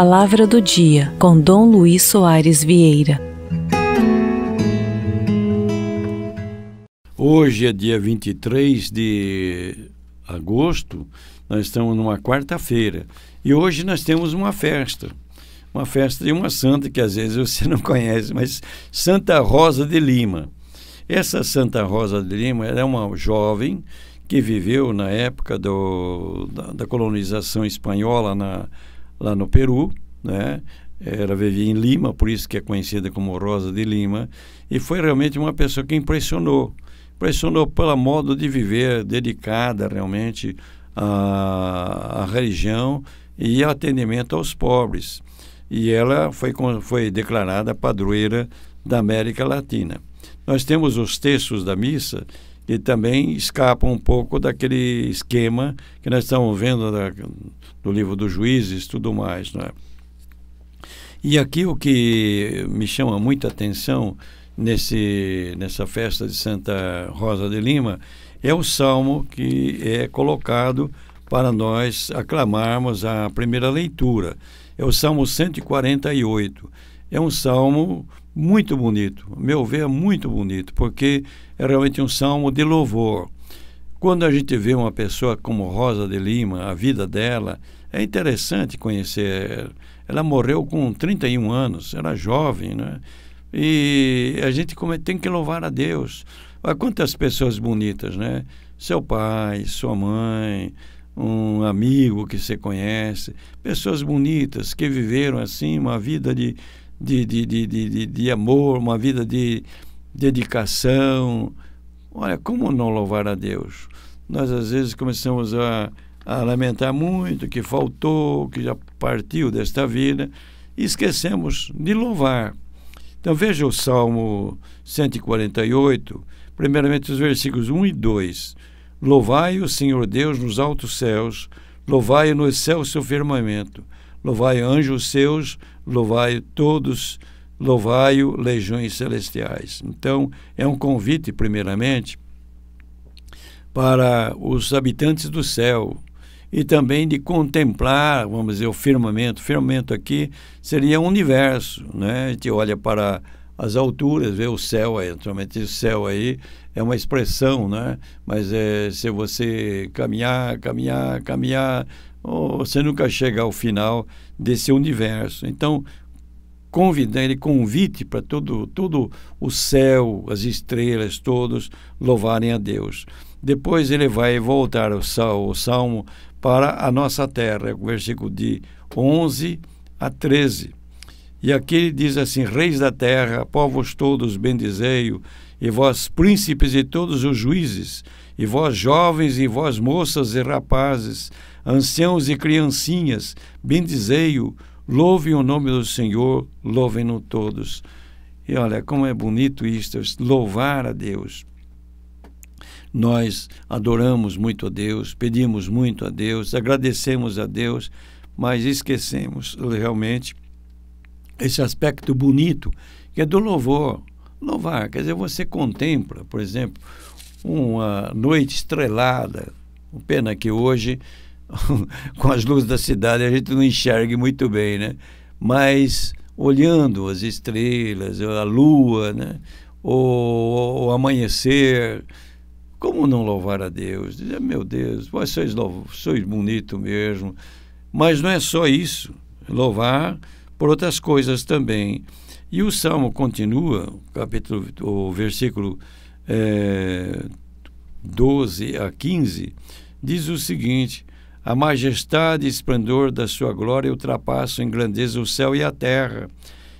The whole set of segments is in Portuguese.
Palavra do Dia, com Dom Luiz Soares Vieira. Hoje é dia 23 de agosto, nós estamos numa quarta-feira e hoje nós temos uma festa. Uma festa de uma santa que às vezes você não conhece, mas Santa Rosa de Lima. Essa Santa Rosa de Lima era é uma jovem que viveu na época do, da, da colonização espanhola na lá no Peru, né? Ela vivia em Lima, por isso que é conhecida como Rosa de Lima, e foi realmente uma pessoa que impressionou. Impressionou pelo modo de viver, dedicada realmente à, à religião e ao atendimento aos pobres. E ela foi, foi declarada padroeira da América Latina. Nós temos os textos da missa e também escapa um pouco daquele esquema que nós estamos vendo da, do livro dos juízes tudo mais. Né? E aqui o que me chama muita atenção nesse, nessa festa de Santa Rosa de Lima é o salmo que é colocado para nós aclamarmos a primeira leitura. É o Salmo 148 é um salmo muito bonito, meu ver, é muito bonito, porque é realmente um salmo de louvor. Quando a gente vê uma pessoa como Rosa de Lima, a vida dela, é interessante conhecer. Ela, ela morreu com 31 anos, era jovem, né? E a gente tem que louvar a Deus. Olha quantas pessoas bonitas, né? Seu pai, sua mãe, um amigo que você conhece, pessoas bonitas que viveram assim uma vida de de, de, de, de, de amor, uma vida de dedicação. Olha, como não louvar a Deus? Nós, às vezes, começamos a, a lamentar muito que faltou, que já partiu desta vida, e esquecemos de louvar. Então, veja o Salmo 148, primeiramente os versículos 1 e 2. Louvai o Senhor Deus nos altos céus, louvai-o no excelso firmamento. Louvai anjos seus, louvai todos, louvai-o, legiões celestiais. Então, é um convite, primeiramente, para os habitantes do céu e também de contemplar, vamos dizer, o firmamento. O firmamento aqui seria o universo, né? A gente olha para as alturas, ver o céu aí, naturalmente o céu aí é uma expressão, né? Mas é, se você caminhar, caminhar, caminhar, oh, você nunca chega ao final desse universo. Então, convidar ele convite para todo, todo o céu, as estrelas, todos louvarem a Deus. Depois ele vai voltar o salmo, o salmo para a nossa terra, o versículo de 11 a 13. E aqui ele diz assim: Reis da terra, povos todos, bendizei o e vós, príncipes e todos os juízes, e vós, jovens, e vós, moças e rapazes, anciãos e criancinhas, bendizei o louvem o nome do Senhor, louvem-no todos. E olha como é bonito isto, louvar a Deus. Nós adoramos muito a Deus, pedimos muito a Deus, agradecemos a Deus, mas esquecemos realmente esse aspecto bonito que é do louvor. Louvar, quer dizer, você contempla, por exemplo, uma noite estrelada. Pena que hoje, com as luzes da cidade, a gente não enxergue muito bem, né? Mas olhando as estrelas, a lua, né? ou, amanhecer, como não louvar a Deus? Dizer, meu Deus, vós sois, sois bonito mesmo. Mas não é só isso. Louvar por outras coisas também. E o Salmo continua, capítulo, o versículo é, 12 a 15, diz o seguinte: A majestade e esplendor da sua glória ultrapassam em grandeza o céu e a terra.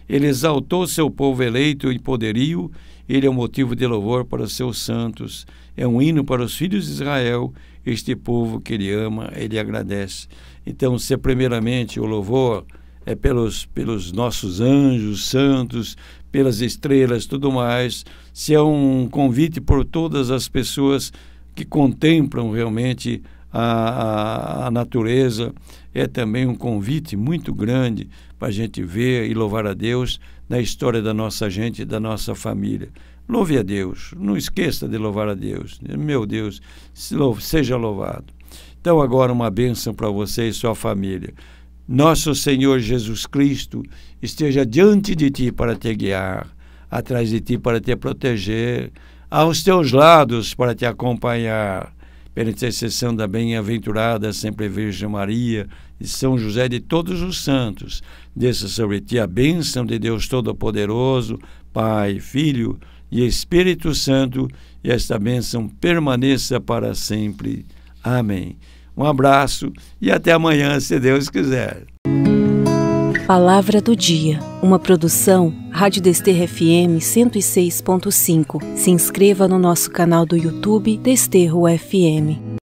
Ele exaltou seu povo eleito e poderio, ele é um motivo de louvor para os seus santos, é um hino para os filhos de Israel, este povo que ele ama, ele agradece. Então, se é primeiramente o louvor é, pelos, pelos nossos anjos santos, pelas estrelas, tudo mais, se é um convite por todas as pessoas que contemplam realmente a, a, a natureza, é também um convite muito grande para a gente ver e louvar a Deus na história da nossa gente, da nossa família. Louve a Deus, não esqueça de louvar a Deus. Meu Deus, seja louvado. Então, agora uma bênção para você e sua família nosso Senhor Jesus Cristo esteja diante de ti para te guiar, atrás de ti para te proteger, aos teus lados para te acompanhar. Pela intercessão da bem-aventurada sempre Virgem Maria e São José de todos os santos, desça sobre ti a bênção de Deus Todo-Poderoso, Pai, Filho e Espírito Santo, e esta bênção permaneça para sempre. Amém. Um abraço e até amanhã, se Deus quiser. Palavra do Dia, uma produção Rádio Desterro FM 106.5. Se inscreva no nosso canal do YouTube Desterro FM.